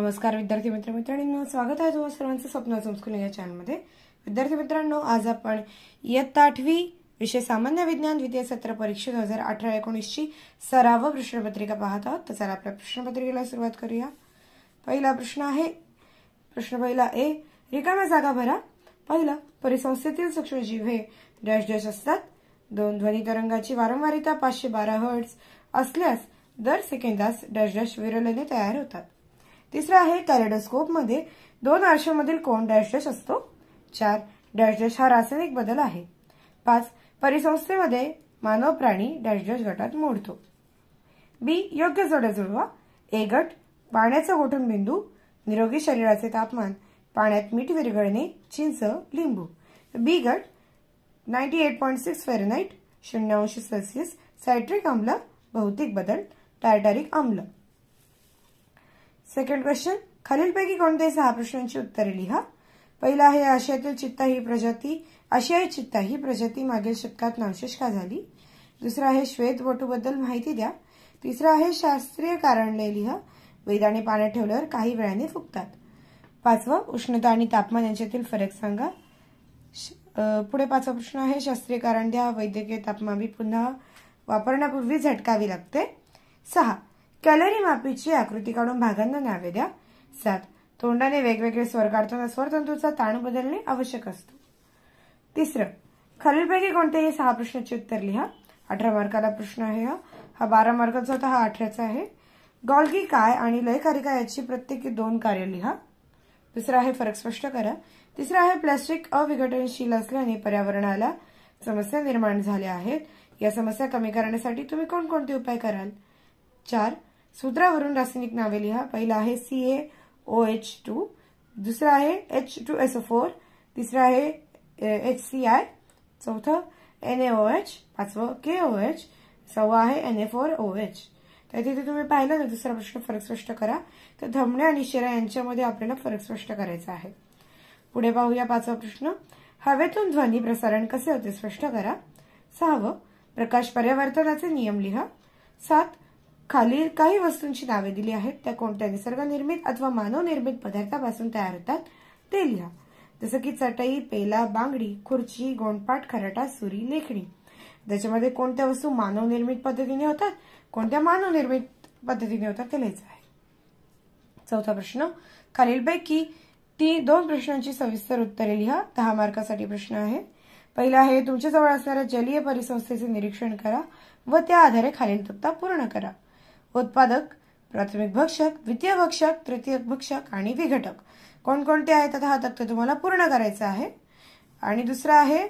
नमस्कार विद्यार्थी मित्र मित्रांनो स्वागत आहे तुम्हाला सर्वांचं स्वप्न संस्कृत या चॅनलमध्ये विद्यार्थी मित्रांनो आज आपण इयत्ता आठवी विषय सामान्य विज्ञान द्वितीय सत्र परीक्षा दोन हजार अठरा एकोणीसची सराव प्रश्नपत्रिका पाहत आहोत तर चला आपल्या प्रश्नपत्रिकेला सुरुवात करूया पहिला प्रश्न आहे प्रश्न पहिला ए रिकाम्या जागा भरा पहिला परिसंस्थेतील सूक्ष्मजीव हे डॅश डॅश असतात दोन ध्वनी तरंगाची वारंवारिता पाचशे बारा असल्यास दर सेकंदास डॅश डॅश विरलने तयार होतात तिसरा आहे कॅरेडोस्कोप मध्ये दोन आरशामधील कोण डॅश डॅश असतो चार डॅश डॅश हा रासायनिक बदल आहे पाच परिसंस्थेमध्ये मानव प्राणी डॅश डॅश गटात मोडतो बी योग्य जोड्या जुळवा ए गट पाण्याचा गोठण बिंदू निरोगी शरीराचे तापमान पाण्यात मीठ विरघळणे चिंच लिंबू बी गट ninety eight point six Fahrenheit शून्य अंश सेल्सिअस सायट्रिक आम्ल भौतिक बदल टायटारिक आम्ल सेकंड क्वेश्चन खालीलपैकी कोणत्याही सहा प्रश्नांची उत्तरे लिहा पहिला आहे आशियातील चित्ता ही प्रजाती आशियाई चित्ता ही प्रजाती मागील शतकात नावशेष का झाली दुसरा आहे श्वेत वटूबद्दल माहिती द्या तिसरा आहे शास्त्रीय कारण लिहा वेदाने पाण्यात ठेवल्यावर काही वेळाने फुगतात पाचवा उष्णता आणि तापमान यांच्यातील फरक सांगा पुढे पाचवा प्रश्न आहे शास्त्रीय कारण द्या वैद्यकीय तापमान पुन्हा वापरण्यापूर्वी झटकावी लागते सहा कॅलरी मापीची आकृती काढून भागांना नावे द्या सात तोंडाने वेगवेगळे स्वर काढताना स्वरतंतूचा ताण बदलणे आवश्यक असतो तिसरं खालीलपैकी कोणत्याही सहा प्रश्नाचे उत्तर लिहा अठरा मार्काला प्रश्न आहे हा हा बारा मार्काचा होता हा अठराचा आहे गॉल्गी काय आणि लयकारिका याची प्रत्येकी दोन कार्य लिहा दुसरा आहे फरक स्पष्ट करा तिसरं आहे प्लास्टिक अविघटनशील असल्याने पर्यावरणाला समस्या निर्माण झाल्या आहेत या समस्या कमी करण्यासाठी तुम्ही कोणकोणते उपाय कराल चार सूत्रावरून रासायनिक नावे लिहा पहिला आहे C A O H two दुसरा आहे एच टू एस फोर तिसरा आहे एच सी आय चौथं एन ए ओ एच पाचवं के ओ एच सहावा आहे N A four O H तर तिथे तुम्ही पाहिलं ना दुसरा प्रश्न फरक स्पष्ट करा तर धमणे आणि शिरा यांच्यामध्ये आपल्याला फरक स्पष्ट करायचा आहे पुढे पाहूया पाचवा प्रश्न हवेतून ध्वनी प्रसारण कसे होते स्पष्ट करा सहावं प्रकाश पर्यावर्तनाचे नियम लिहा सात खालील काही वस्तूंची नावे दिली आहेत त्या कोणत्या निसर्गनिर्मित अथवा मानवनिर्मित पदार्थापासून तयार होतात ते लिहा जसं की चटई पेला बांगडी खुर्ची गोंडपाट खराटा सुरी लेखणी त्याच्यामध्ये कोणत्या वस्तू मानवनिर्मित पद्धतीने होतात कोणत्या मानवनिर्मित पद्धतीने होतात ते लिहायचं आहे चौथा प्रश्न खालीलपैकी ती दोन प्रश्नांची सविस्तर उत्तरे लिहा दहा मार्कासाठी प्रश्न आहे पहिला आहे तुमच्याजवळ असणाऱ्या जलीय परिसंस्थेचे निरीक्षण करा व त्या आधारे खालील तक्ता पूर्ण करा उत्पादक प्राथमिक भक्षक द्वितीय भक्षक तृतीय भक्षक आणि विघटक कोणकोणते आहेत आता हा तक्ता तुम्हाला पूर्ण करायचा आहे आणि दुसरा आहे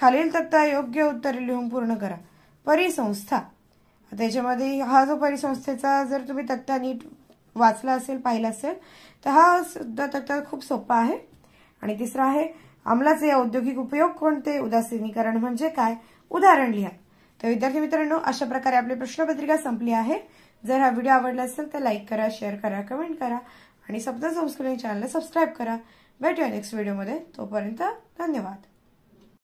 खालील तक्ता योग्य उत्तरे लिहून पूर्ण करा परिसंस्था त्याच्यामध्ये हा जो परिसंस्थेचा जर तुम्ही तक्ता नीट वाचला असेल पाहिला असेल तर हा सुद्धा तक्ता खूप सोपा आहे आणि तिसरा आहे अंमलाचे औद्योगिक उपयोग कोणते उदासीनीकरण म्हणजे काय उदाहरण लिहा तर विद्यार्थी मित्रांनो अशा प्रकारे आपली प्रश्नपत्रिका संपली आहे जर हा व्हिडिओ आवडला असेल तर लाईक करा शेअर करा कमेंट करा आणि सप्ताह संस्कृती चॅनलला सबस्क्राईब करा भेटूया नेक्स्ट व्हिडिओमध्ये तोपर्यंत धन्यवाद